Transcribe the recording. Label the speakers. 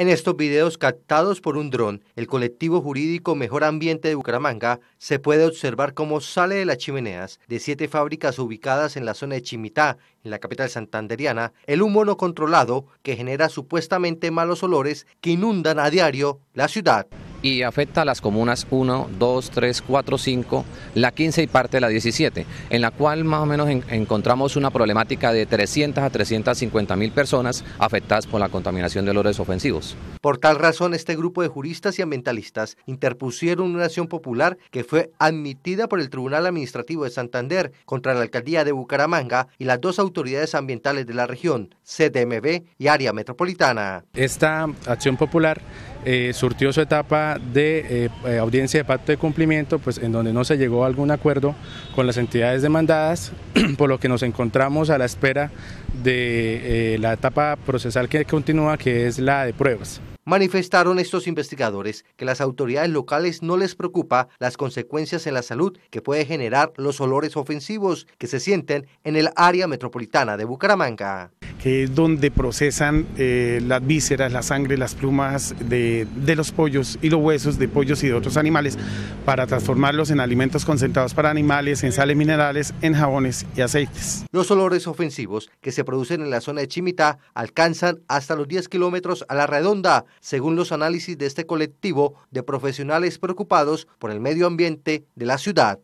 Speaker 1: En estos videos captados por un dron, el colectivo jurídico Mejor Ambiente de Bucaramanga, se puede observar cómo sale de las chimeneas de siete fábricas ubicadas en la zona de Chimitá, en la capital santanderiana, el humo no controlado que genera supuestamente malos olores que inundan a diario la ciudad
Speaker 2: y afecta a las comunas 1, 2, 3, 4, 5, la 15 y parte de la 17, en la cual más o menos encontramos una problemática de 300 a 350 mil personas afectadas por la contaminación de olores ofensivos.
Speaker 1: Por tal razón, este grupo de juristas y ambientalistas interpusieron una acción popular que fue admitida por el Tribunal Administrativo de Santander contra la Alcaldía de Bucaramanga y las dos autoridades ambientales de la región, CDMB y área metropolitana.
Speaker 3: Esta acción popular eh, surtió su etapa de eh, eh, audiencia de pacto de cumplimiento, pues en donde no se llegó a algún acuerdo con las entidades demandadas, por lo que nos encontramos a la espera de la etapa procesal que continúa, que es la de pruebas. Manifestaron estos investigadores que las autoridades locales no les
Speaker 1: preocupa las consecuencias en la salud que puede generar los olores ofensivos que se sienten
Speaker 4: en el área metropolitana de Bucaramanga que es donde procesan eh, las vísceras, la sangre, las plumas de, de, los pollos y los huesos de pollos y de otros animales para transformarlos en alimentos concentrados para animales, en sales minerales, en jabones y aceites. Los olores ofensivos que se producen en la zona de Chimita alcanzan hasta los 10
Speaker 1: kilómetros a la redonda, según los análisis de este colectivo de profesionales preocupados por el medio ambiente de la ciudad.